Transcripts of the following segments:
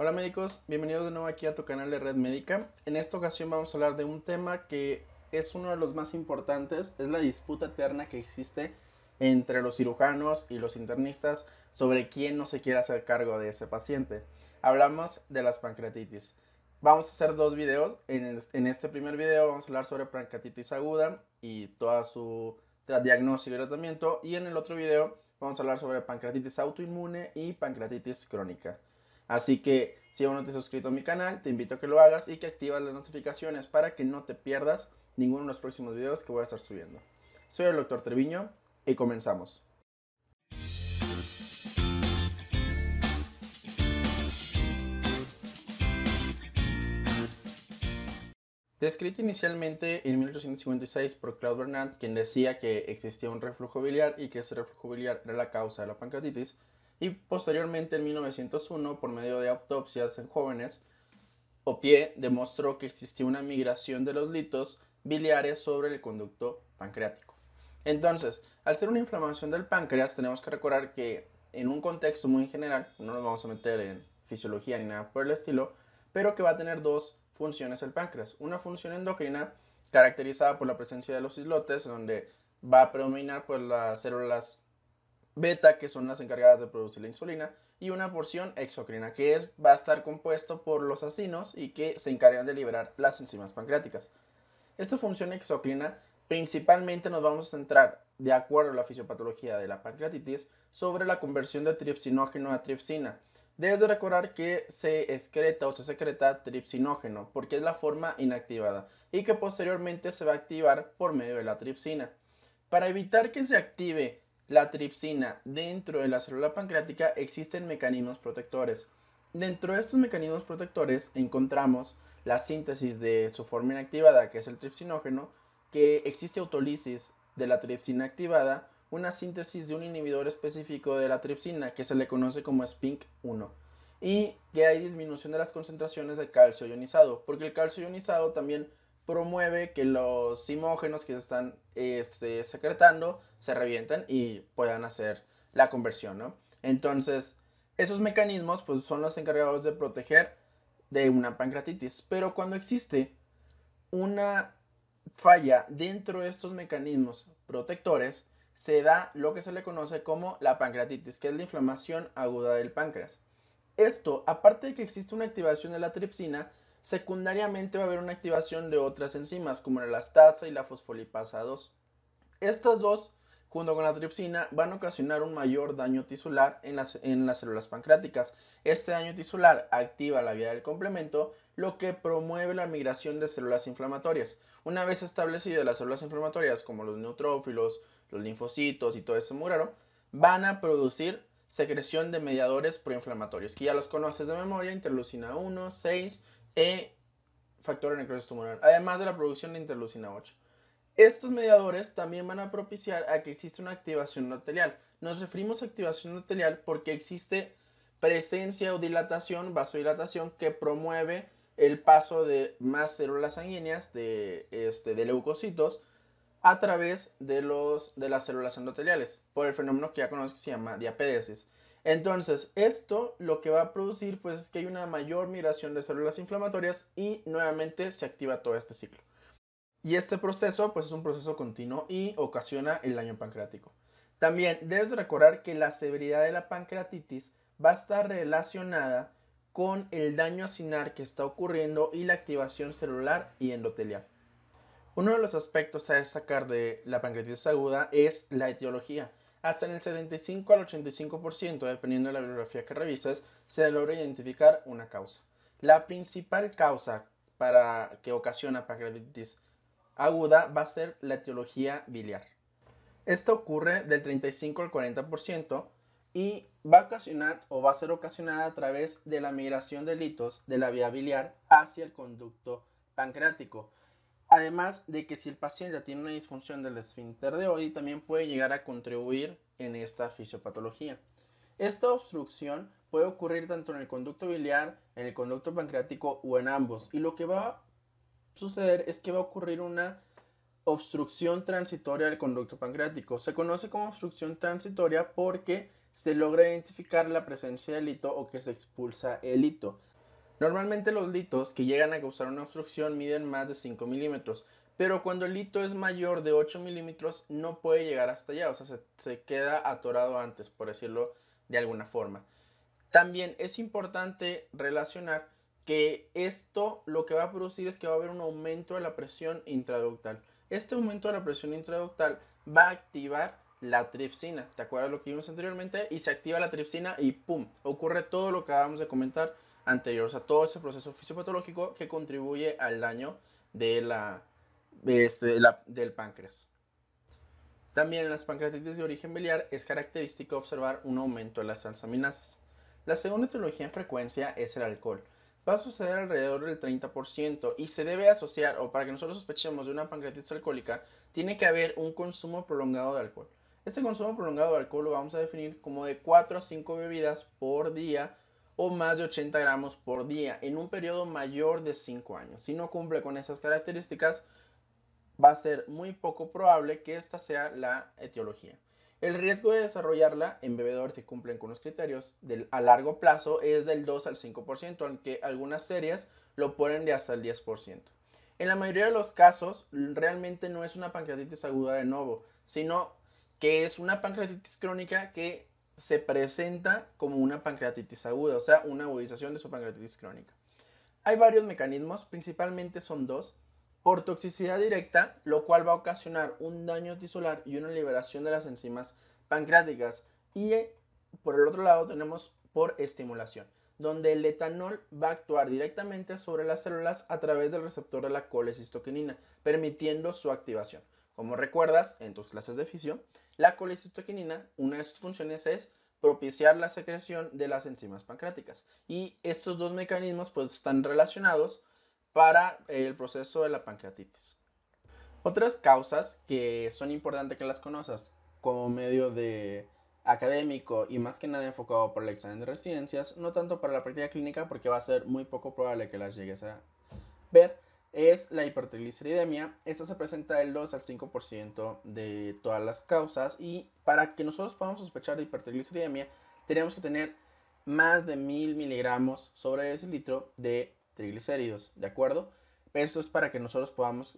Hola médicos, bienvenidos de nuevo aquí a tu canal de Red Médica. En esta ocasión vamos a hablar de un tema que es uno de los más importantes, es la disputa eterna que existe entre los cirujanos y los internistas sobre quién no se quiere hacer cargo de ese paciente. Hablamos de las pancreatitis. Vamos a hacer dos videos. En, este primer video vamos a hablar sobre pancreatitis aguda y toda su diagnóstico y tratamiento. Y en el otro video vamos a hablar sobre pancreatitis autoinmune y pancreatitis crónica. Así que si aún no te has suscrito a mi canal, te invito a que lo hagas y que activas las notificaciones para que no te pierdas ninguno de los próximos videos que voy a estar subiendo. Soy el Dr. Treviño y comenzamos. Descrita inicialmente en 1856 por Claude Bernard, quien decía que existía un reflujo biliar y que ese reflujo biliar era la causa de la pancreatitis, y posteriormente en 1901, por medio de autopsias en jóvenes, Opie demostró que existía una migración de los litos biliares sobre el conducto pancreático. Entonces, al ser una inflamación del páncreas, tenemos que recordar que en un contexto muy general, no nos vamos a meter en fisiología ni nada por el estilo, pero que va a tener dos funciones el páncreas. Una función endocrina caracterizada por la presencia de los islotes, donde va a predominar pues, las células beta, que son las encargadas de producir la insulina, y una porción exocrina, que es, va a estar compuesto por los acinos y que se encargan de liberar las enzimas pancreáticas. Esta función exocrina principalmente nos vamos a centrar, de acuerdo a la fisiopatología de la pancreatitis, sobre la conversión de tripsinógeno a tripsina. Debes de recordar que se excreta o se secreta tripsinógeno porque es la forma inactivada y que posteriormente se va a activar por medio de la tripsina. Para evitar que se active la tripsina dentro de la célula pancreática existen mecanismos protectores. Dentro de estos mecanismos protectores encontramos la síntesis de su forma inactivada, que es el tripsinógeno, que existe autólisis de la tripsina activada, una síntesis de un inhibidor específico de la tripsina, que se le conoce como spink 1 y que hay disminución de las concentraciones de calcio ionizado, porque el calcio ionizado también promueve que los simógenos que se están este, secretando se revienten y puedan hacer la conversión, ¿no? Entonces, esos mecanismos pues, son los encargados de proteger de una pancreatitis. Pero cuando existe una falla dentro de estos mecanismos protectores, se da lo que se le conoce como la pancreatitis, que es la inflamación aguda del páncreas. Esto, aparte de que existe una activación de la tripsina, secundariamente va a haber una activación de otras enzimas, como la elastasa y la fosfolipasa 2. Estas dos, junto con la tripsina, van a ocasionar un mayor daño tisular en las, células pancráticas. Este daño tisular activa la vía del complemento, lo que promueve la migración de células inflamatorias. Una vez establecidas las células inflamatorias, como los neutrófilos, los linfocitos y todo ese muraro, van a producir secreción de mediadores proinflamatorios, que ya los conoces de memoria, interleucina 1, 6 e factor de necrosis tumoral, además de la producción de interleucina 8. Estos mediadores también van a propiciar a que existe una activación endotelial. Nos referimos a activación endotelial porque existe presencia o dilatación, vasodilatación, que promueve el paso de más células sanguíneas, de, este, de leucocitos, a través de, los, de las células endoteliales, por el fenómeno que ya conozco que se llama diapedesis. Entonces, esto lo que va a producir pues es que hay una mayor migración de células inflamatorias y nuevamente se activa todo este ciclo. Y este proceso pues es un proceso continuo y ocasiona el daño pancreático. También debes recordar que la severidad de la pancreatitis va a estar relacionada con el daño acinar que está ocurriendo y la activación celular y endotelial. Uno de los aspectos a destacar de la pancreatitis aguda es la etiología hasta en el 75 al 85%, dependiendo de la bibliografía que revises, se logra identificar una causa. La principal causa para que ocasiona pancreatitis aguda va a ser la etiología biliar. Esto ocurre del 35 al 40% y va a ocasionar o va a ser ocasionada a través de la migración de litos de la vía biliar hacia el conducto pancreático. Además de que si el paciente tiene una disfunción del esfínter de Oddi, también puede llegar a contribuir en esta fisiopatología. Esta obstrucción puede ocurrir tanto en el conducto biliar, en el conducto pancreático o en ambos. Y lo que va a suceder es que va a ocurrir una obstrucción transitoria del conducto pancreático. Se conoce como obstrucción transitoria porque se logra identificar la presencia del hito o que se expulsa el hito. Normalmente los litos que llegan a causar una obstrucción miden más de 5 milímetros, pero cuando el lito es mayor de 8 milímetros no puede llegar hasta allá, o sea, se, se, queda atorado antes, por decirlo de alguna forma. También es importante relacionar que esto lo que va a producir es que va a haber un aumento de la presión intraductal. Este aumento de la presión intraductal va a activar la tripsina. ¿Te acuerdas lo que vimos anteriormente? Y se activa la tripsina y ¡pum! Ocurre todo lo que acabamos de comentar anteriores a todo ese proceso fisiopatológico que contribuye al daño este, de la, del páncreas. También en las pancreatitis de origen biliar es característico observar un aumento de las transaminasas. La segunda etiología en frecuencia es el alcohol. Va a suceder alrededor del 30% y se debe asociar, o para que nosotros sospechemos de una pancreatitis alcohólica, tiene que haber un consumo prolongado de alcohol. Este consumo prolongado de alcohol lo vamos a definir como de 4 a 5 bebidas por día o más de 80 gramos por día en un periodo mayor de 5 años. Si no cumple con esas características, va a ser muy poco probable que esta sea la etiología. El riesgo de desarrollarla en bebedores que cumplen con los criterios a largo plazo es del 2 al 5%, aunque algunas series lo ponen de hasta el 10%. En la mayoría de los casos, realmente no es una pancreatitis aguda de novo, sino que es una pancreatitis crónica que se presenta como una pancreatitis aguda, o sea, una agudización de su pancreatitis crónica. Hay varios mecanismos, principalmente son dos. Por toxicidad directa, lo cual va a ocasionar un daño tisular y una liberación de las enzimas pancreáticas. Y eh, por el otro lado tenemos por estimulación, donde el etanol va a actuar directamente sobre las células a través del receptor de la colecistoquinina, permitiendo su activación. Como recuerdas en tus clases de fisio, la colecistoquinina, una de sus funciones es propiciar la secreción de las enzimas pancreáticas. Y estos dos mecanismos pues están relacionados para el proceso de la pancreatitis. Otras causas que son importantes que las conozcas como medio de académico y más que nada enfocado por el examen de residencias, no tanto para la práctica clínica porque va a ser muy poco probable que las llegues a ver, es la hipertrigliceridemia. Esta se presenta del 2 al 5% de todas las causas y para que nosotros podamos sospechar de hipertrigliceridemia tenemos que tener más de 1000 miligramos sobre ese litro de triglicéridos, ¿de acuerdo? Esto es para que nosotros podamos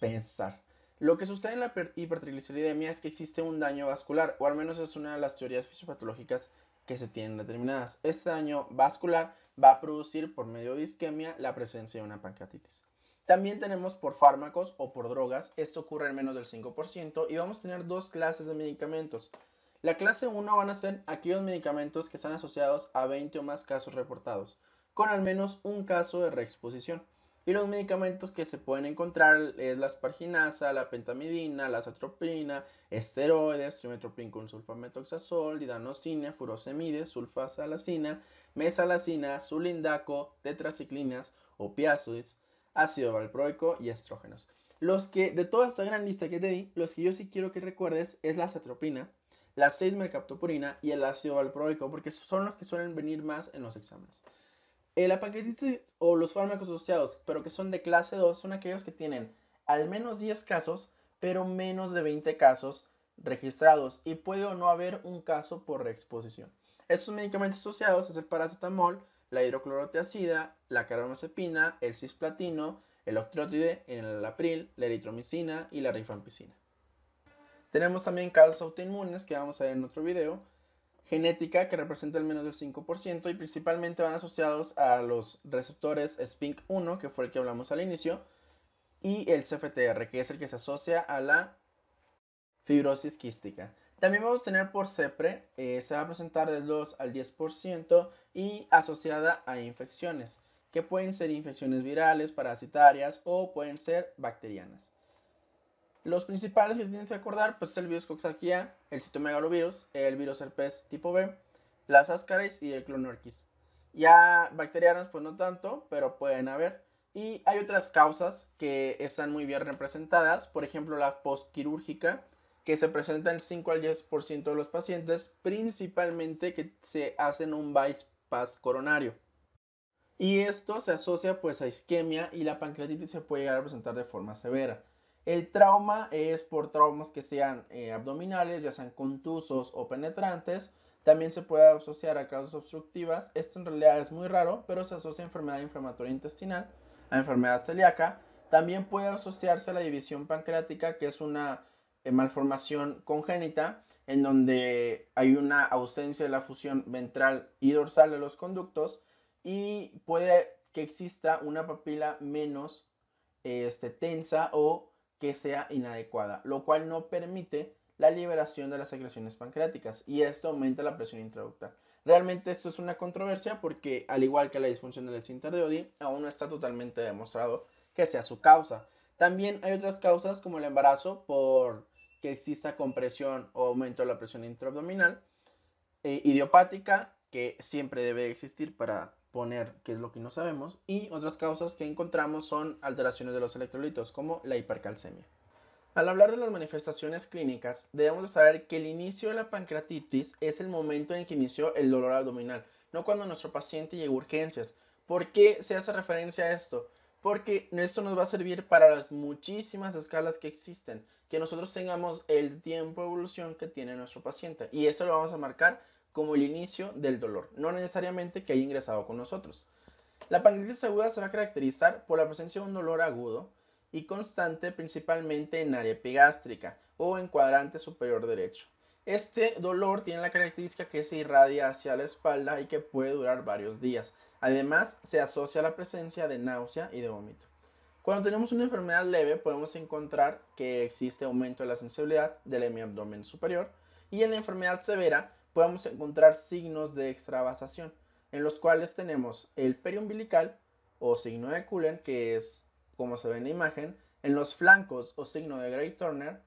pensar. Lo que sucede en la hipertrigliceridemia es que existe un daño vascular, o al menos es una de las teorías fisiopatológicas que se tienen determinadas. Este daño vascular va a producir por medio de isquemia la presencia de una pancreatitis. También tenemos por fármacos o por drogas, esto ocurre en menos del 5% y vamos a tener dos clases de medicamentos. La clase 1 van a ser aquellos medicamentos que están asociados a 20 o más casos reportados, con al menos un caso de reexposición. Y los medicamentos que se pueden encontrar es la asparginasa, la pentamidina, la atropina esteroides, trimetoprim con sulfametoxazol, didanosina, furosemide, sulfasalacina, mesalacina, sulindaco, tetraciclinas, opiácidos, ácido valproico y estrógenos. Los que, de toda esta gran lista que te di, los que yo sí quiero que recuerdes es la cetropina, la 6-mercaptopurina y el ácido valproico, porque son los que suelen venir más en los exámenes. El pancreatitis o los fármacos asociados, pero que son de clase 2, son aquellos que tienen al menos 10 casos, pero menos de 20 casos registrados y puede o no haber un caso por reexposición. Estos medicamentos asociados es el paracetamol, la hidrocloroteacida, la carbamazepina, el cisplatino, el en el alapril, la eritromicina y la rifampicina. Tenemos también casos autoinmunes que vamos a ver en otro video, genética que representa al menos del 5% y principalmente van asociados a los receptores SPINK1, que fue el que hablamos al inicio, y el CFTR, que es el que se asocia a la fibrosis quística. También vamos a tener por CEPRE, eh, se va a presentar del 2 al 10% y asociada a infecciones, que pueden ser infecciones virales, parasitarias o pueden ser bacterianas. Los principales que tienes que acordar pues, el virus coxarquía, el citomegalovirus, el virus herpes tipo B, las ascaris y el clonorquis. Ya bacterianas pues no tanto, pero pueden haber. Y hay otras causas que están muy bien representadas, por ejemplo la postquirúrgica, que se presenta en 5 al 10% de los pacientes, principalmente que se hacen un bypass coronario. Y esto se asocia pues a isquemia y la pancreatitis se puede llegar a presentar de forma severa. El trauma es por traumas que sean eh, abdominales, ya sean contusos o penetrantes. También se puede asociar a causas obstructivas. Esto en realidad es muy raro, pero se asocia a enfermedad inflamatoria intestinal, a enfermedad celíaca. También puede asociarse a la división pancreática, que es una eh, malformación congénita en donde hay una ausencia de la fusión ventral y dorsal de los conductos y puede que exista una papila menos este, tensa o que sea inadecuada, lo cual no permite la liberación de las secreciones pancreáticas y esto aumenta la presión intraductal. Realmente esto es una controversia porque al igual que la disfunción del esfínter de ODI, aún no está totalmente demostrado que sea su causa. También hay otras causas como el embarazo por que exista compresión o aumento de la presión intraabdominal. Eh, idiopática, que siempre debe existir para poner qué es lo que no sabemos. Y otras causas que encontramos son alteraciones de los electrolitos, como la hipercalcemia. Al hablar de las manifestaciones clínicas, debemos saber que el inicio de la pancreatitis es el momento en que inició el dolor abdominal, no cuando nuestro paciente llegó a urgencias. ¿Por qué se hace referencia a esto? porque esto nos va a servir para las muchísimas escalas que existen, que nosotros tengamos el tiempo de evolución que tiene nuestro paciente y eso lo vamos a marcar como el inicio del dolor, no necesariamente que haya ingresado con nosotros. La pancreatitis aguda se va a caracterizar por la presencia de un dolor agudo y constante principalmente en área epigástrica o en cuadrante superior derecho. Este dolor tiene la característica que se irradia hacia la espalda y que puede durar varios días. Además, se asocia a la presencia de náusea y de vómito. Cuando tenemos una enfermedad leve, podemos encontrar que existe aumento de la sensibilidad del hemiabdomen superior y en la enfermedad severa podemos encontrar signos de extravasación, en los cuales tenemos el periumbilical o signo de Cullen, que es como se ve en la imagen, en los flancos o signo de grey Turner,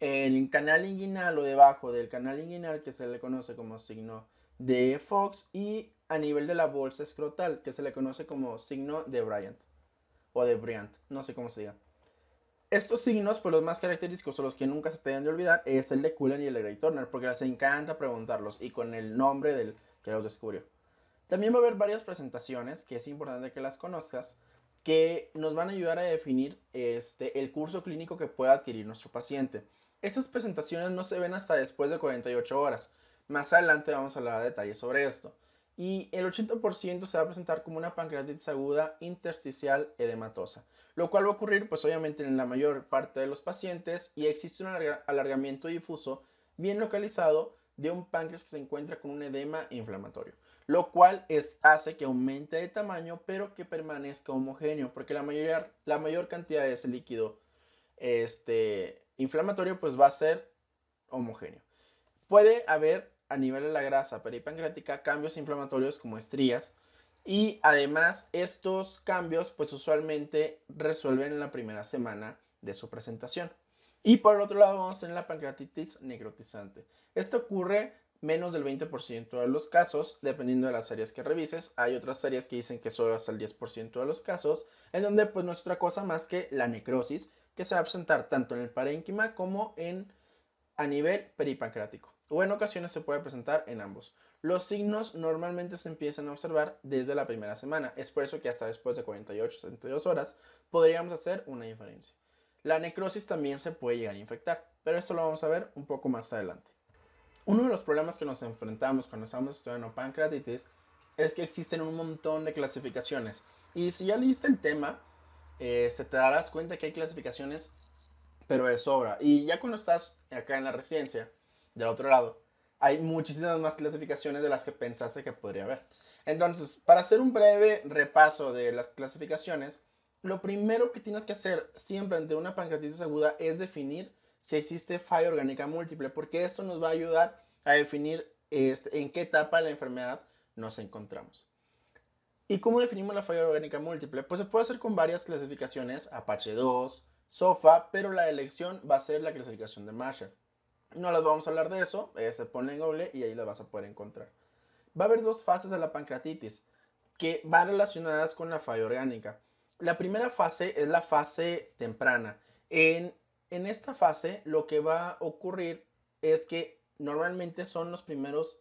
el canal inguinal o debajo del canal inguinal, que se le conoce como signo de Fox, y a nivel de la bolsa escrotal, que se le conoce como signo de Bryant o de Bryant, no sé cómo se diga. Estos signos, pues los más característicos o los que nunca se te deben de olvidar, es el de Cullen y el de Gray Turner, porque les encanta preguntarlos y con el nombre del que los descubrió. También va a haber varias presentaciones, que es importante que las conozcas, que nos van a ayudar a definir este, el curso clínico que pueda adquirir nuestro paciente. Estas presentaciones no se ven hasta después de 48 horas. Más adelante vamos a hablar a detalle sobre esto y el 80% se va a presentar como una pancreatitis aguda intersticial edematosa, lo cual va a ocurrir pues obviamente en la mayor parte de los pacientes y existe un alargamiento difuso bien localizado de un páncreas que se encuentra con un edema inflamatorio, lo cual hace que aumente de tamaño pero que permanezca homogéneo, porque la, la mayor cantidad de ese líquido este, inflamatorio pues va a ser homogéneo. Puede haber a nivel de la grasa peripancreática cambios inflamatorios como estrías y además estos cambios pues usualmente resuelven en la primera semana de su presentación. Y por el otro lado vamos a tener la pancreatitis necrotizante. Esto ocurre menos del 20% de los casos, dependiendo de las áreas que revises. Hay otras áreas que dicen que solo hasta el 10% de los casos, en donde pues no es otra cosa más que la necrosis, que se va a presentar tanto en el parénquima como en a nivel peripancrático o en ocasiones se puede presentar en ambos. Los signos normalmente se empiezan a observar desde la primera semana, es por eso que hasta después de 48 72 horas podríamos hacer una diferencia. La necrosis también se puede llegar a infectar, pero esto lo vamos a ver un poco más adelante. Uno de los problemas que nos enfrentamos cuando estamos estudiando pancreatitis es que existen un montón de clasificaciones. Y si ya leíste el tema, eh, se te darás cuenta que hay clasificaciones, pero es sobra. Y ya cuando estás acá en la residencia, del otro lado, hay muchísimas más clasificaciones de las que pensaste que podría haber. Entonces, para hacer un breve repaso de las clasificaciones, lo primero que tienes que hacer siempre ante una pancreatitis aguda es definir si existe falla orgánica múltiple, porque esto nos va a ayudar a definir este, en qué etapa de la enfermedad nos encontramos. ¿Y cómo definimos la falla orgánica múltiple? Pues se puede hacer con varias clasificaciones, Apache 2, SOFA, pero la elección va a ser la clasificación de Marshall. No les vamos a hablar de eso, eh, se pone en Google y ahí las vas a poder encontrar. Va a haber dos fases de la pancreatitis que van relacionadas con la falla orgánica. La primera fase es la fase temprana. En, esta fase lo que va a ocurrir es que normalmente son los primeros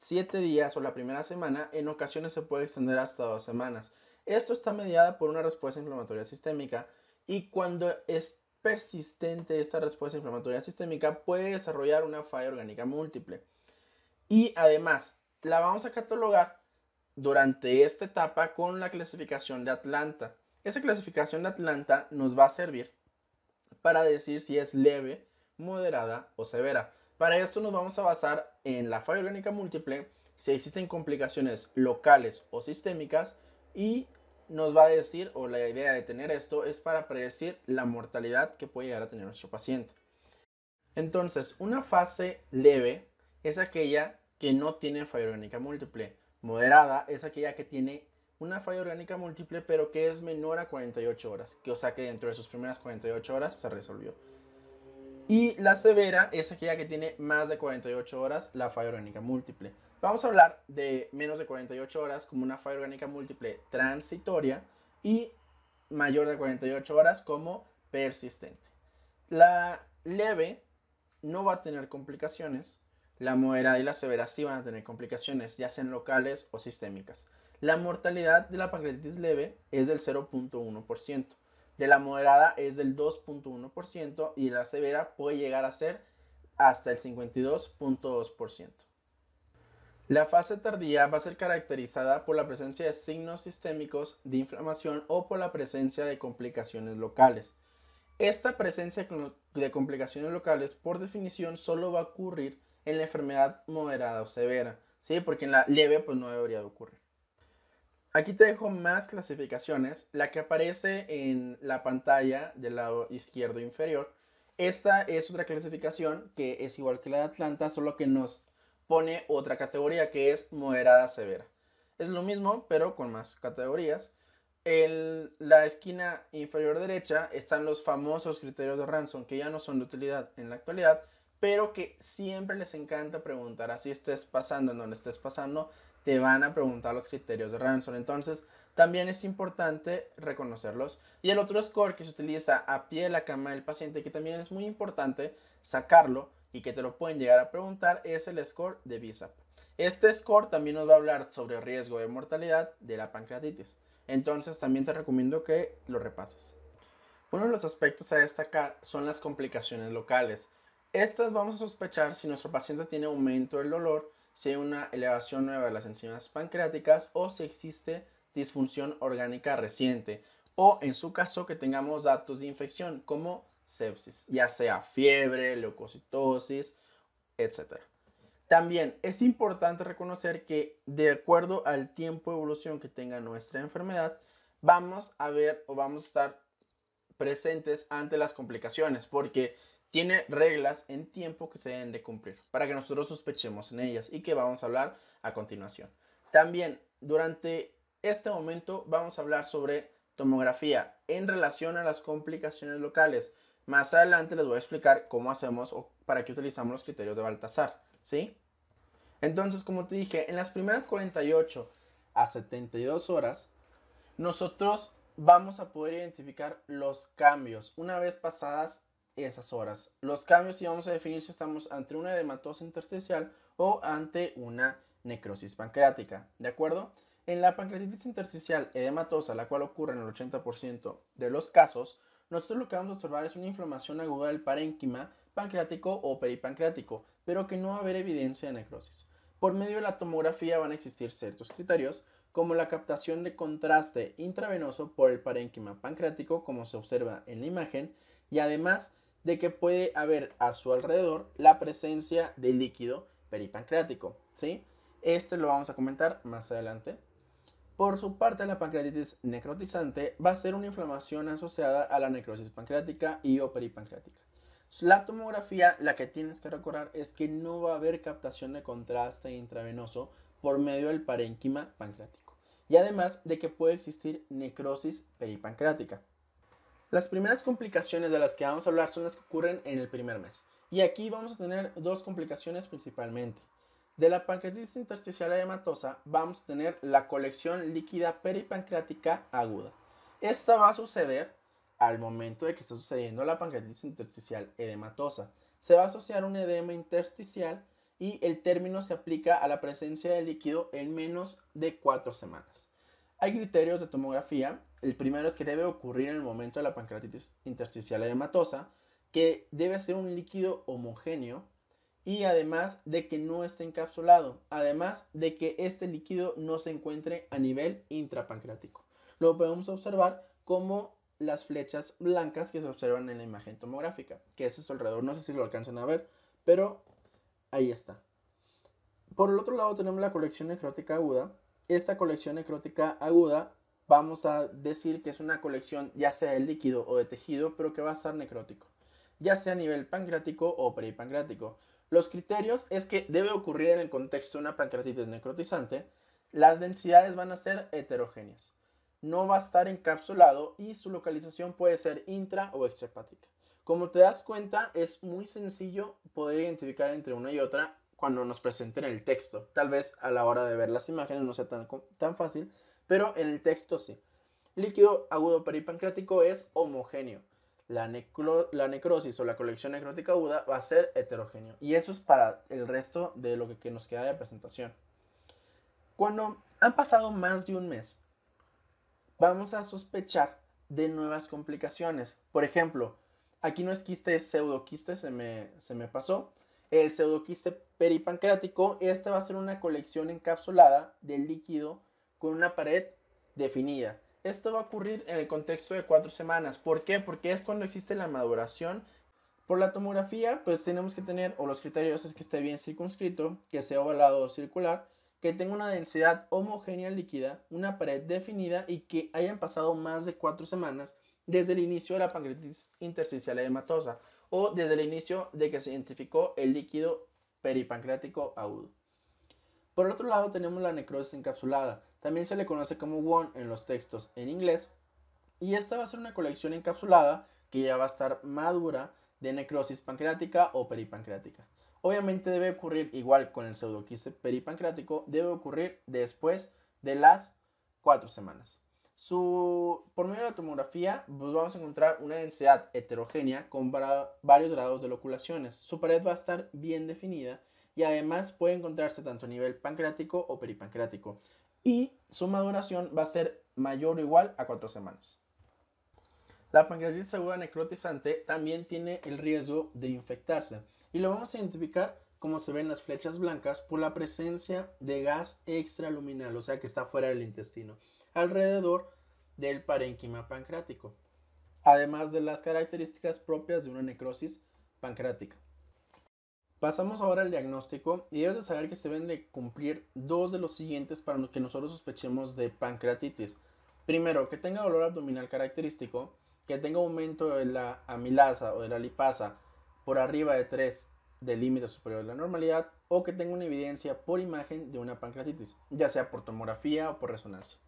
7 días o la primera semana, en ocasiones se puede extender hasta 2 semanas. Esto está mediada por una respuesta inflamatoria sistémica y cuando es, persistente esta respuesta inflamatoria sistémica, puede desarrollar una falla orgánica múltiple. Y además, la vamos a catalogar durante esta etapa con la clasificación de Atlanta. Esa clasificación de Atlanta nos va a servir para decir si es leve, moderada o severa. Para esto nos vamos a basar en la falla orgánica múltiple, si existen complicaciones locales o sistémicas y nos va a decir, o la idea de tener esto, es para predecir la mortalidad que puede llegar a tener nuestro paciente. Entonces, una fase leve es aquella que no tiene falla orgánica múltiple. Moderada es aquella que tiene una falla orgánica múltiple, pero que es menor a 48 horas. Que, o sea que dentro de sus primeras 48 horas se resolvió. Y la severa es aquella que tiene más de 48 horas la falla orgánica múltiple. Vamos a hablar de menos de 48 horas como una falla orgánica múltiple transitoria y mayor de 48 horas como persistente. La leve no va a tener complicaciones, la moderada y la severa sí van a tener complicaciones, ya sean locales o sistémicas. La mortalidad de la pancreatitis leve es del 0.1%, de la moderada es del 2.1% y la severa puede llegar a ser hasta el 52.2%. La fase tardía va a ser caracterizada por la presencia de signos sistémicos de inflamación o por la presencia de complicaciones locales. Esta presencia de complicaciones locales, por definición, solo va a ocurrir en la enfermedad moderada o severa, ¿sí? Porque en la leve, pues no debería de ocurrir. Aquí te dejo más clasificaciones. La que aparece en la pantalla del lado izquierdo inferior. Esta es otra clasificación que es igual que la de Atlanta, solo que nos pone otra categoría que es moderada severa. Es lo mismo, pero con más categorías. En la esquina inferior derecha están los famosos criterios de Ransom, que ya no son de utilidad en la actualidad, pero que siempre les encanta preguntar. Así estés pasando, en donde estés pasando, te van a preguntar los criterios de Ransom. Entonces, también es importante reconocerlos. Y el otro score que se utiliza a pie de la cama del paciente, que también es muy importante sacarlo, y que te lo pueden llegar a preguntar es el score de BISAP. Este score también nos va a hablar sobre el riesgo de mortalidad de la pancreatitis. Entonces también te recomiendo que lo repases. Uno de los aspectos a destacar son las complicaciones locales. Estas vamos a sospechar si nuestro paciente tiene aumento del dolor, si hay una elevación nueva de las enzimas pancreáticas o si existe disfunción orgánica reciente o en su caso que tengamos datos de infección como sepsis, ya sea fiebre, leucocitosis, etc. También es importante reconocer que de acuerdo al tiempo de evolución que tenga nuestra enfermedad, vamos a ver o vamos a estar presentes ante las complicaciones, porque tiene reglas en tiempo que se deben de cumplir para que nosotros sospechemos en ellas y que vamos a hablar a continuación. También durante este momento vamos a hablar sobre tomografía en relación a las complicaciones locales. Más adelante les voy a explicar cómo hacemos o para qué utilizamos los criterios de Baltasar, ¿sí? Entonces, como te dije, en las primeras 48 a 72 horas, nosotros vamos a poder identificar los cambios una vez pasadas esas horas. Los cambios y vamos a definir si estamos ante una edematosa intersticial o ante una necrosis pancreática, ¿de acuerdo? En la pancreatitis intersticial edematosa, la cual ocurre en el 80% de los casos, nosotros lo que vamos a observar es una inflamación aguda del parénquima pancreático o peripancreático, pero que no va a haber evidencia de necrosis. Por medio de la tomografía van a existir ciertos criterios, como la captación de contraste intravenoso por el parénquima pancreático, como se observa en la imagen, y además de que puede haber a su alrededor la presencia de líquido peripancreático. ¿sí? Esto lo vamos a comentar más adelante. Por su parte, la pancreatitis necrotizante va a ser una inflamación asociada a la necrosis pancreática y o peripancreática. La tomografía, la que tienes que recordar es que no va a haber captación de contraste intravenoso por medio del parénquima pancreático. Y además de que puede existir necrosis peripancreática. Las primeras complicaciones de las que vamos a hablar son las que ocurren en el primer mes. Y aquí vamos a tener dos complicaciones principalmente. De la pancreatitis intersticial edematosa vamos a tener la colección líquida peripancreática aguda. Esta va a suceder al momento de que está sucediendo la pancreatitis intersticial edematosa. Se va a asociar un edema intersticial y el término se aplica a la presencia de líquido en menos de 4 semanas. Hay criterios de tomografía. El primero es que debe ocurrir en el momento de la pancreatitis intersticial edematosa, que debe ser un líquido homogéneo y además de que no esté encapsulado, además de que este líquido no se encuentre a nivel intrapancreático. Lo podemos observar como las flechas blancas que se observan en la imagen tomográfica, que es a alrededor, no sé si lo alcanzan a ver, pero ahí está. Por el otro lado tenemos la colección necrótica aguda. Esta colección necrótica aguda vamos a decir que es una colección ya sea de líquido o de tejido, pero que va a estar necrótico, ya sea a nivel pancreático o prepancrático. Los criterios es que debe ocurrir en el contexto de una pancreatitis necrotizante, las densidades van a ser heterogéneas, no va a estar encapsulado y su localización puede ser intra o extrahepática. Como te das cuenta, es muy sencillo poder identificar entre una y otra cuando nos presenten el texto. Tal vez a la hora de ver las imágenes no sea tan, tan fácil, pero en el texto sí. Líquido agudo peripancreático es homogéneo la, necrosis o la colección necrótica aguda va a ser heterogéneo. Y eso es para el resto de lo que, nos queda de presentación. Cuando han pasado más de un mes, vamos a sospechar de nuevas complicaciones. Por ejemplo, aquí no es quiste, es pseudoquiste, se me, pasó. El pseudoquiste peripancreático, este va a ser una colección encapsulada de líquido con una pared definida. Esto va a ocurrir en el contexto de cuatro semanas. ¿Por qué? Porque es cuando existe la maduración. Por la tomografía, pues tenemos que tener, o los criterios es que esté bien circunscrito, que sea ovalado o circular, que tenga una densidad homogénea líquida, una pared definida y que hayan pasado más de cuatro semanas desde el inicio de la pancreatitis intersticial edematosa o desde el inicio de que se identificó el líquido peripancreático agudo. Por otro lado, tenemos la necrosis encapsulada. También se le conoce como One en los textos en inglés. Y esta va a ser una colección encapsulada que ya va a estar madura de necrosis pancreática o peripancreática. Obviamente debe ocurrir igual con el pseudoquiste peripancreático, debe ocurrir después de las cuatro semanas. por medio de la tomografía pues vamos a encontrar una densidad heterogénea con varios grados de loculaciones. Su pared va a estar bien definida y además puede encontrarse tanto a nivel pancreático o peripancreático y su maduración va a ser mayor o igual a 4 semanas. La pancreatitis aguda necrotizante también tiene el riesgo de infectarse y lo vamos a identificar como se ven las flechas blancas por la presencia de gas extraluminal, o sea que está fuera del intestino, alrededor del parénquima pancreático, además de las características propias de una necrosis pancreática. Pasamos ahora al diagnóstico y debes de saber que se deben de cumplir dos de los siguientes para que nosotros sospechemos de pancreatitis. Primero, que tenga dolor abdominal característico, que tenga aumento de la amilasa o de la lipasa por arriba de 3 del límite superior de la normalidad o que tenga una evidencia por imagen de una pancreatitis, ya sea por tomografía o por resonancia.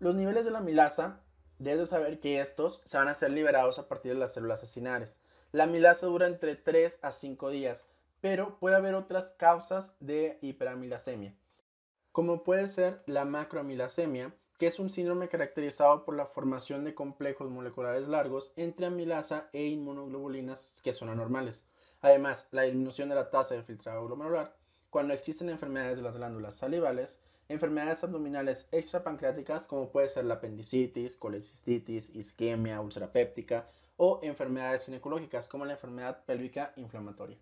Los niveles de la amilasa, debes de saber que estos se van a ser liberados a partir de las células acinares. La amilasa dura entre 3 a 5 días pero puede haber otras causas de hiperamilasemia, como puede ser la macroamilasemia, que es un síndrome caracterizado por la formación de complejos moleculares largos entre amilasa e inmunoglobulinas que son anormales. Además, la disminución de la tasa de filtrado glomerular cuando existen enfermedades de las glándulas salivales, enfermedades abdominales extrapancreáticas como puede ser la apendicitis, colecistitis, isquemia, úlcera péptica o enfermedades ginecológicas como la enfermedad pélvica inflamatoria.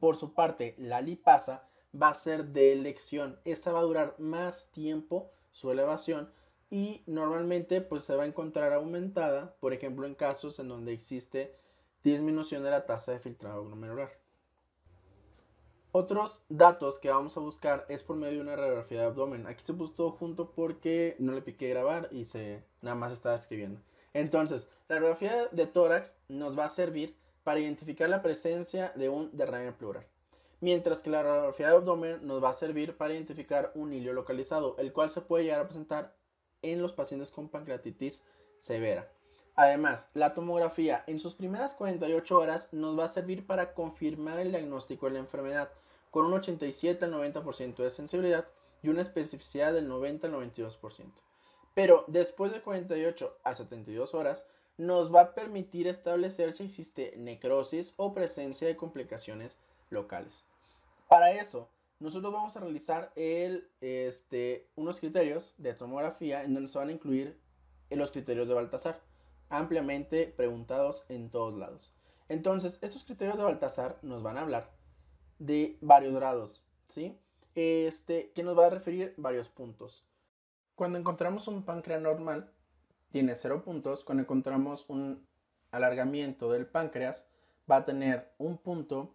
Por su parte, la lipasa va a ser de elección. Esta va a durar más tiempo su elevación y normalmente pues se va a encontrar aumentada, por ejemplo, en casos en donde existe disminución de la tasa de filtrado glomerular. Otros datos que vamos a buscar es por medio de una radiografía de abdomen. Aquí se puso todo junto porque no le piqué grabar y se nada más estaba escribiendo. Entonces, la radiografía de tórax nos va a servir para identificar la presencia de un derrame pleural. Mientras que la radiografía de abdomen nos va a servir para identificar un hilio localizado, el cual se puede llegar a presentar en los pacientes con pancreatitis severa. Además, la tomografía en sus primeras 48 horas nos va a servir para confirmar el diagnóstico de la enfermedad con un 87 al 90% de sensibilidad y una especificidad del 90 al 92%. Pero después de 48 a 72 horas, nos va a permitir establecer si existe necrosis o presencia de complicaciones locales. Para eso, nosotros vamos a realizar el, este, unos criterios de tomografía en donde se van a incluir los criterios de Baltasar, ampliamente preguntados en todos lados. Entonces, estos criterios de Baltasar nos van a hablar de varios grados, ¿sí? Este, que nos va a referir varios puntos. Cuando encontramos un páncreas normal, tiene 0 puntos. Cuando encontramos un alargamiento del páncreas, va a tener un punto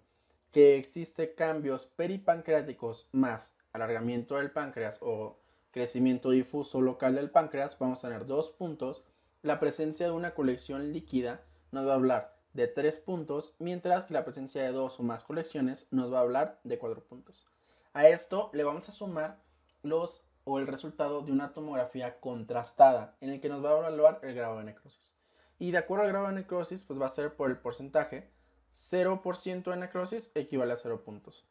que existe cambios peripancreáticos más alargamiento del páncreas o crecimiento difuso local del páncreas, vamos a tener dos puntos. La presencia de una colección líquida nos va a hablar de tres puntos, mientras que la presencia de dos o más colecciones nos va a hablar de cuatro puntos. A esto le vamos a sumar los o el resultado de una tomografía contrastada en el que nos va a evaluar el grado de necrosis. Y de acuerdo al grado de necrosis, pues va a ser por el porcentaje. 0% de necrosis equivale a 0 puntos.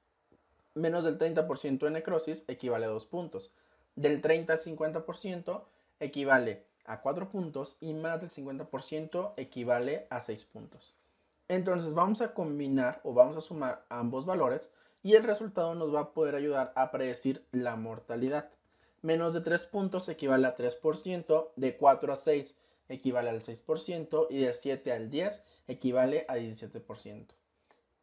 Menos del 30% de necrosis equivale a 2 puntos. Del 30 al 50% equivale a 4 puntos y más del 50% equivale a 6 puntos. Entonces vamos a combinar o vamos a sumar ambos valores y el resultado nos va a poder ayudar a predecir la mortalidad. Menos de 3 puntos equivale a 3%, de 4 a 6 equivale al 6% y de 7 al 10 equivale a 17%.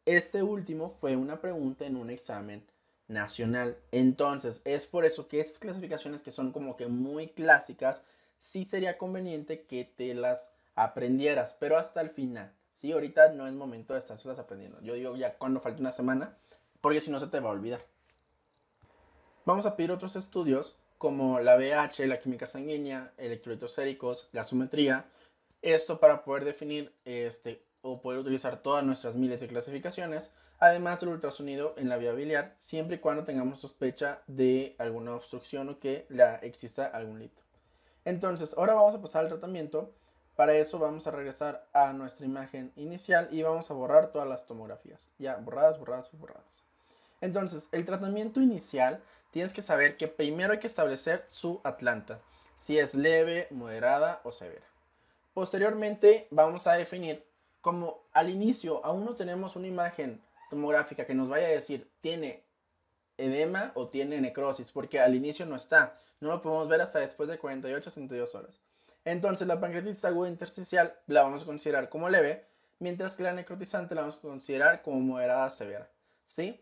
Este último fue una pregunta en un examen nacional. Entonces, es por eso que esas clasificaciones que son como que muy clásicas, sí sería conveniente que te las aprendieras, pero hasta el final. Sí, ahorita no es momento de estárselas aprendiendo. Yo digo ya cuando falte una semana, porque si no se te va a olvidar. Vamos a pedir otros estudios como la BH, la química sanguínea, electrolitos séricos, gasometría. Esto para poder definir este, o poder utilizar todas nuestras miles de clasificaciones, además del ultrasonido en la vía biliar, siempre y cuando tengamos sospecha de alguna obstrucción o que la exista algún lito. Entonces, ahora vamos a pasar al tratamiento. Para eso vamos a regresar a nuestra imagen inicial y vamos a borrar todas las tomografías. Ya, borradas, borradas borradas. Entonces, el tratamiento inicial tienes que saber que primero hay que establecer su atlanta, si es leve, moderada o severa. Posteriormente vamos a definir como al inicio aún no tenemos una imagen tomográfica que nos vaya a decir tiene edema o tiene necrosis, porque al inicio no está, no lo podemos ver hasta después de 48 a 72 horas. Entonces la pancreatitis aguda intersticial la vamos a considerar como leve, mientras que la necrotizante la vamos a considerar como moderada severa. ¿Sí?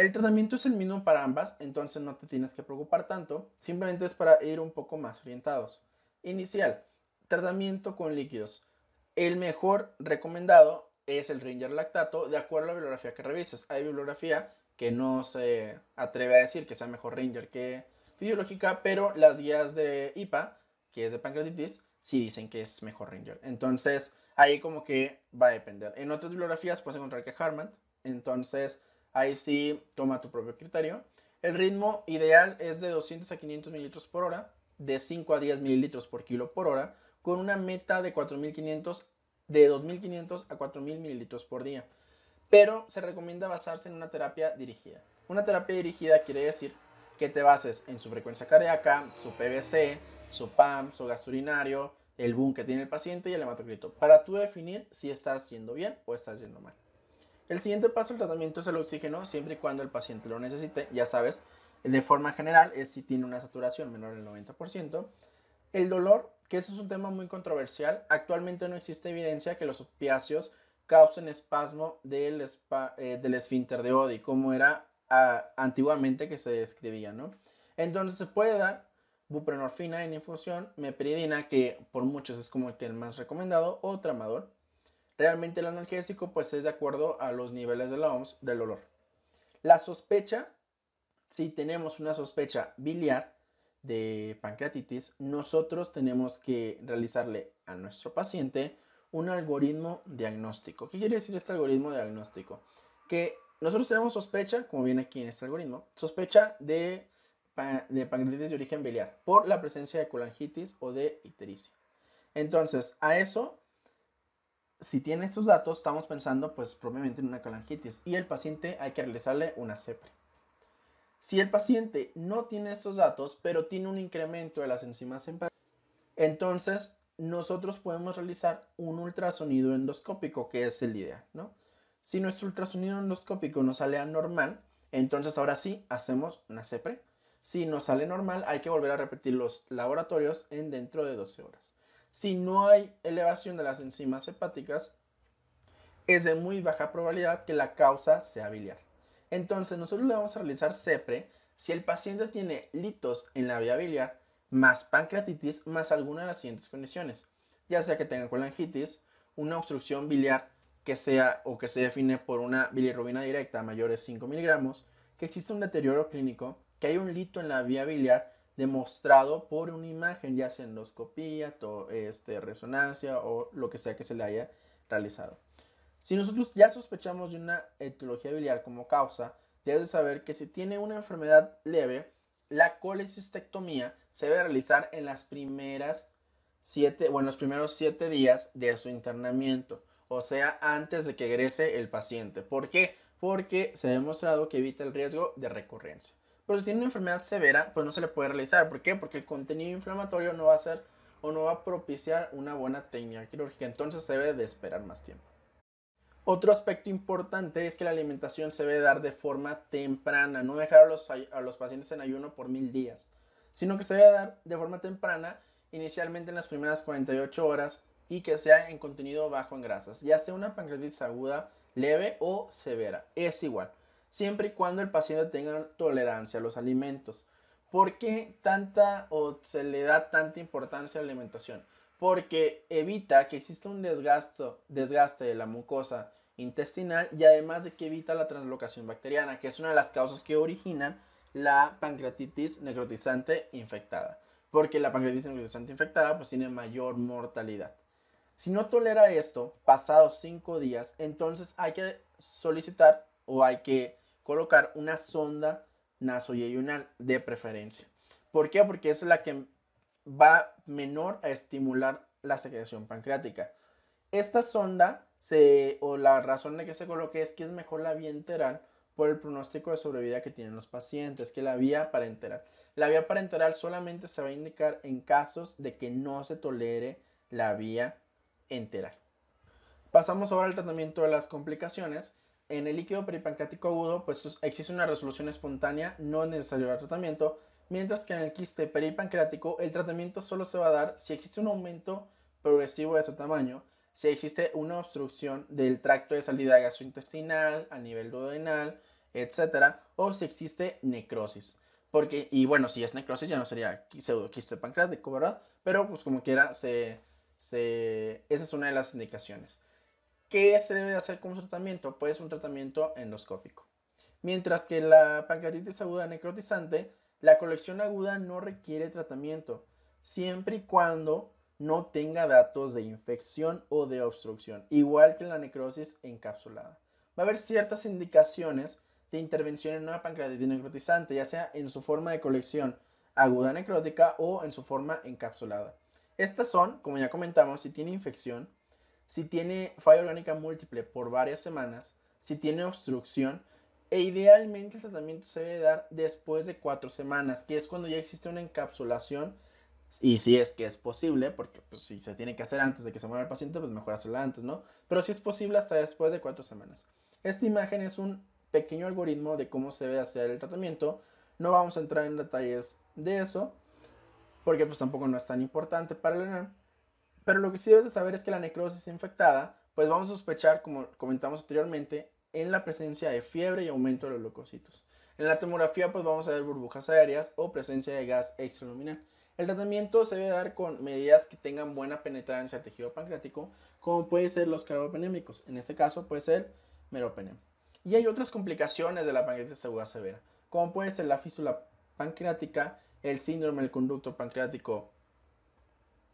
El tratamiento es el mismo para ambas, entonces no te tienes que preocupar tanto, simplemente es para ir un poco más orientados. Inicial, tratamiento con líquidos. El mejor recomendado es el Ranger Lactato de acuerdo a la bibliografía que revises. Hay bibliografía que no se atreve a decir que sea mejor Ranger que fisiológica, pero las guías de IPA, que es de pancreatitis, sí dicen que es mejor Ranger. Entonces, ahí como que va a depender. En otras bibliografías puedes encontrar que Harman, entonces Ahí sí toma tu propio criterio. El ritmo ideal es de 200 a 500 mililitros por hora, de 5 a 10 mililitros por kilo por hora, con una meta de 4500 2500 a 4000 mililitros por día. Pero se recomienda basarse en una terapia dirigida. Una terapia dirigida quiere decir que te bases en su frecuencia cardíaca, su PVC, su PAM, su urinario, el boom que tiene el paciente y el hematocrito, para tú definir si estás yendo bien o estás yendo mal. El siguiente paso del tratamiento es el oxígeno, siempre y cuando el paciente lo necesite. Ya sabes, de forma general es si tiene una saturación menor del 90%. El dolor, que ese es un tema muy controversial. Actualmente no existe evidencia que los opiáceos causen espasmo del, eh, esfínter de Odi, como era ah, antiguamente que se describía, ¿no? Entonces se puede dar buprenorfina en infusión, meperidina, que por muchos es como el que el más recomendado, o tramador. Realmente el analgésico pues es de acuerdo a los niveles de la OMS del olor. La sospecha, si tenemos una sospecha biliar de pancreatitis, nosotros tenemos que realizarle a nuestro paciente un algoritmo diagnóstico. ¿Qué quiere decir este algoritmo diagnóstico? Que nosotros tenemos sospecha, como viene aquí en este algoritmo, sospecha de, pancreatitis de origen biliar por la presencia de colangitis o de ictericia. Entonces, a eso si tiene esos datos, estamos pensando pues probablemente en una colangitis y el paciente hay que realizarle una CEPRE. Si el paciente no tiene estos datos, pero tiene un incremento de las enzimas en entonces nosotros podemos realizar un ultrasonido endoscópico, que es el ideal, ¿no? Si nuestro ultrasonido endoscópico no sale anormal, entonces ahora sí hacemos una CEPRE. Si no sale normal, hay que volver a repetir los laboratorios en dentro de 12 horas. Si no hay elevación de las enzimas hepáticas, es de muy baja probabilidad que la causa sea biliar. Entonces, nosotros le vamos a realizar CEPRE si el paciente tiene litos en la vía biliar, más pancreatitis, más alguna de las siguientes condiciones, ya sea que tenga colangitis, una obstrucción biliar que sea o que se define por una bilirrubina directa mayor de 5 miligramos, que existe un deterioro clínico, que hay un lito en la vía biliar demostrado por una imagen, ya sea endoscopía, este, resonancia o lo que sea que se le haya realizado. Si nosotros ya sospechamos de una etiología biliar como causa, debes saber que si tiene una enfermedad leve, la colecistectomía se debe realizar en las primeras siete, bueno, los primeros siete días de su internamiento, o sea, antes de que egrese el paciente. ¿Por qué? Porque se ha demostrado que evita el riesgo de recurrencia. Pero si tiene una enfermedad severa, pues no se le puede realizar. ¿Por qué? Porque el contenido inflamatorio no va a ser o no va a propiciar una buena técnica quirúrgica. Entonces se debe de esperar más tiempo. Otro aspecto importante es que la alimentación se debe dar de forma temprana, no dejar a los, pacientes en ayuno por mil días, sino que se debe dar de forma temprana, inicialmente en las primeras 48 horas y que sea en contenido bajo en grasas, ya sea una pancreatitis aguda, leve o severa, es igual siempre y cuando el paciente tenga tolerancia a los alimentos. ¿Por qué tanta o se le da tanta importancia a la alimentación? Porque evita que exista un desgaste de la mucosa intestinal y además de que evita la translocación bacteriana, que es una de las causas que originan la pancreatitis necrotizante infectada. Porque la pancreatitis necrotizante infectada pues tiene mayor mortalidad. Si no tolera esto, pasados 5 días, entonces hay que solicitar o hay que colocar una sonda nasoyeyunal de preferencia. ¿Por qué? Porque es la que va menor a estimular la secreción pancreática. Esta sonda, se, o la razón de que se coloque es que es mejor la vía enteral por el pronóstico de sobrevida que tienen los pacientes, que la vía parenteral. La vía parenteral solamente se va a indicar en casos de que no se tolere la vía enteral. Pasamos ahora al tratamiento de las complicaciones, en el líquido peripancrático agudo, pues existe una resolución espontánea, no es necesario dar tratamiento, mientras que en el quiste peripancreático el tratamiento solo se va a dar si existe un aumento progresivo de su tamaño, si existe una obstrucción del tracto de salida gastrointestinal, a nivel duodenal, etcétera, o si existe necrosis. Porque, y bueno, si es necrosis ya no sería pseudoquiste pancreático, ¿verdad? Pero pues como quiera, esa es una de las indicaciones. ¿Qué se debe hacer como tratamiento? Pues un tratamiento endoscópico. Mientras que la pancreatitis aguda necrotizante, la colección aguda no requiere tratamiento, siempre y cuando no tenga datos de infección o de obstrucción, igual que la necrosis encapsulada. Va a haber ciertas indicaciones de intervención en una pancreatitis necrotizante, ya sea en su forma de colección aguda necrótica o en su forma encapsulada. Estas son, como ya comentamos, si tiene infección, si tiene falla orgánica múltiple por varias semanas, si tiene obstrucción, e idealmente el tratamiento se debe dar después de cuatro semanas, que es cuando ya existe una encapsulación, y si es que es posible, porque pues, si se tiene que hacer antes de que se muera el paciente, pues mejor hacerlo antes, ¿no? Pero si es posible hasta después de cuatro semanas. Esta imagen es un pequeño algoritmo de cómo se debe hacer el tratamiento. No vamos a entrar en detalles de eso, porque pues tampoco no es tan importante para el pero lo que sí debes de saber es que la necrosis infectada, pues vamos a sospechar, como comentamos anteriormente, en la presencia de fiebre y aumento de los leucocitos. En la tomografía, pues vamos a ver burbujas aéreas o presencia de gas extraluminal. El tratamiento se debe dar con medidas que tengan buena penetrancia al tejido pancreático, como puede ser los carbopenémicos. En este caso puede ser meropenem. Y hay otras complicaciones de la pancreatitis aguda severa, como puede ser la fístula pancreática, el síndrome del conducto pancreático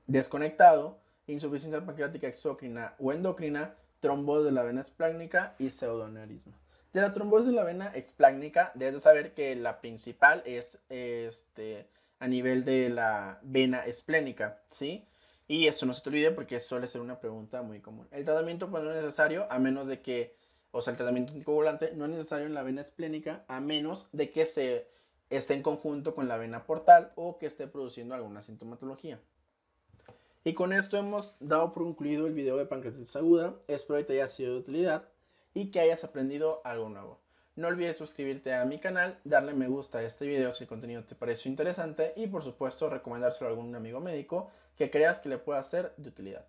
desconectado, insuficiencia pancreática exócrina o endocrina, trombos de la vena esplácnica y pseudoneurisma. De la trombosis de la vena esplácnica debes saber que la principal es este, a nivel de la vena esplénica, ¿sí? Y eso no se te olvide porque suele ser una pregunta muy común. El tratamiento pues no es necesario a menos de que, o sea, el tratamiento anticoagulante no es necesario en la vena esplénica a menos de que se esté en conjunto con la vena portal o que esté produciendo alguna sintomatología. Y con esto hemos dado por concluido el video de pancreatitis aguda. Espero que te haya sido de utilidad y que hayas aprendido algo nuevo. No olvides suscribirte a mi canal, darle me gusta a este video si el contenido te pareció interesante y por supuesto recomendárselo a algún amigo médico que creas que le pueda ser de utilidad.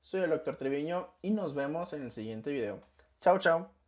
Soy el doctor Treviño y nos vemos en el siguiente video. Chao, chao.